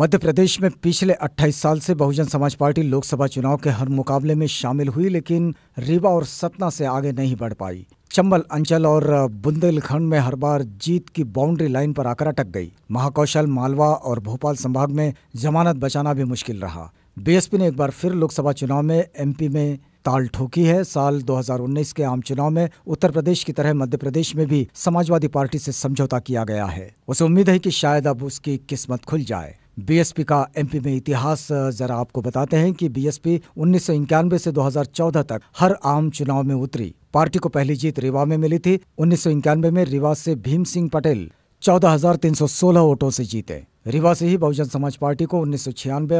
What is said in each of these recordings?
मध्य प्रदेश में पिछले 28 साल से बहुजन समाज पार्टी लोकसभा चुनाव के हर मुकाबले में शामिल हुई लेकिन रीवा और सतना से आगे नहीं बढ़ पाई चंबल अंचल और बुंदेलखंड में हर बार जीत की बाउंड्री लाइन पर आकर अटक गई महाकौशल मालवा और भोपाल संभाग में जमानत बचाना भी मुश्किल रहा बीएसपी ने एक बार फिर लोकसभा चुनाव में एमपी में ताल ठोकी है साल 2019 के आम चुनाव में उत्तर प्रदेश की तरह मध्य प्रदेश में भी समाजवादी पार्टी से समझौता किया गया है उसे उम्मीद है कि शायद अब उसकी किस्मत खुल जाए बीएसपी का एमपी में इतिहास जरा आपको बताते हैं कि बीएसपी उन्नीस से 2014 तक हर आम चुनाव में उतरी पार्टी को पहली जीत रीवा में मिली थी उन्नीस में रीवा से भीम सिंह पटेल 14,316 वोटों से जीते रीवा से ही बहुजन समाज पार्टी को उन्नीस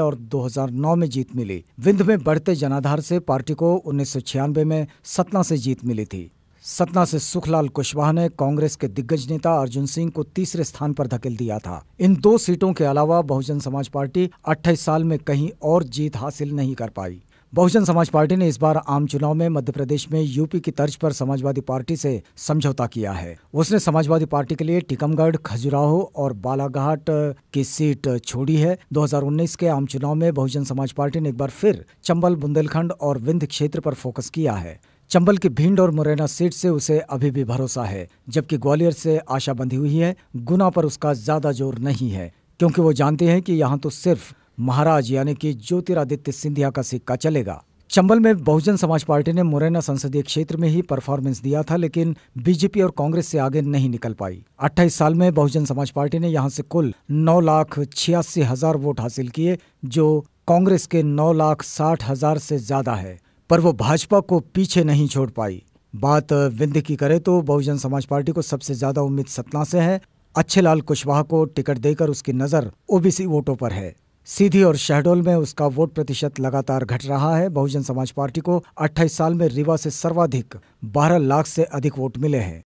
और 2009 में जीत मिली विंध में बढ़ते जनाधार से पार्टी को उन्नीस में सतना से जीत मिली थी सतना से सुखलाल कुशवाहा ने कांग्रेस के दिग्गज नेता अर्जुन सिंह को तीसरे स्थान पर धकेल दिया था इन दो सीटों के अलावा बहुजन समाज पार्टी 28 साल में कहीं और जीत हासिल नहीं कर पाई बहुजन समाज पार्टी ने इस बार आम चुनाव में मध्य प्रदेश में यूपी की तर्ज पर समाजवादी पार्टी से समझौता किया है उसने समाजवादी पार्टी के लिए टीकमगढ़ खजुराहो और बालाघाट की सीट छोड़ी है 2019 के आम चुनाव में बहुजन समाज पार्टी ने एक बार फिर चंबल बुंदेलखंड और विंध्य क्षेत्र पर फोकस किया है चंबल की भिंड और मुरैना सीट से उसे अभी भी भरोसा है जबकि ग्वालियर से आशा बंधी हुई है गुना पर उसका ज्यादा जोर नहीं है क्योंकि वो जानते हैं कि यहाँ तो सिर्फ महाराज यानी कि ज्योतिरादित्य सिंधिया का सिक्का चलेगा चंबल में बहुजन समाज पार्टी ने मुरैना संसदीय क्षेत्र में ही परफॉर्मेंस दिया था लेकिन बीजेपी और कांग्रेस से आगे नहीं निकल पाई 28 साल में बहुजन समाज पार्टी ने यहां से कुल नौ लाख छियासी हजार वोट हासिल किए जो कांग्रेस के नौ लाख साठ हजार से ज्यादा है पर वो भाजपा को पीछे नहीं छोड़ पाई बात विंध की करें तो बहुजन समाज पार्टी को सबसे ज्यादा उम्मीद सतना से है अच्छे लाल कुशवाहा को टिकट देकर उसकी नजर ओबीसी वोटों पर है सीधी और शहडोल में उसका वोट प्रतिशत लगातार घट रहा है बहुजन समाज पार्टी को 28 साल में रीवा से सर्वाधिक 12 लाख से अधिक वोट मिले हैं